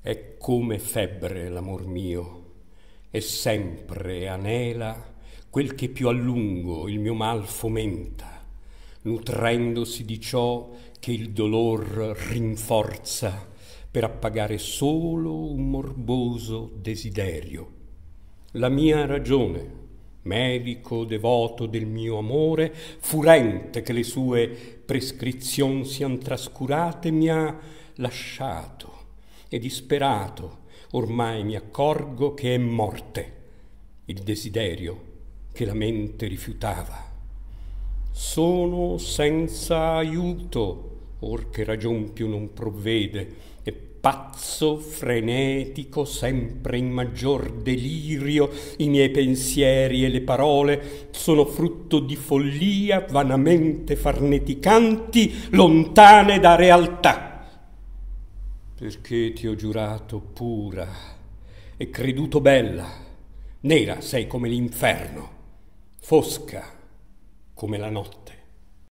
È come febbre l'amor mio, e sempre anela quel che più a lungo il mio mal fomenta, nutrendosi di ciò che il dolor rinforza per appagare solo un morboso desiderio. La mia ragione, medico devoto del mio amore, furente che le sue prescrizioni sian trascurate, mi ha lasciato e disperato ormai mi accorgo che è morte il desiderio che la mente rifiutava. Sono senza aiuto, or che ragion più non provvede, e pazzo, frenetico, sempre in maggior delirio, i miei pensieri e le parole sono frutto di follia vanamente farneticanti, lontane da realtà. Perché ti ho giurato pura e creduto bella, nera sei come l'inferno, fosca come la notte.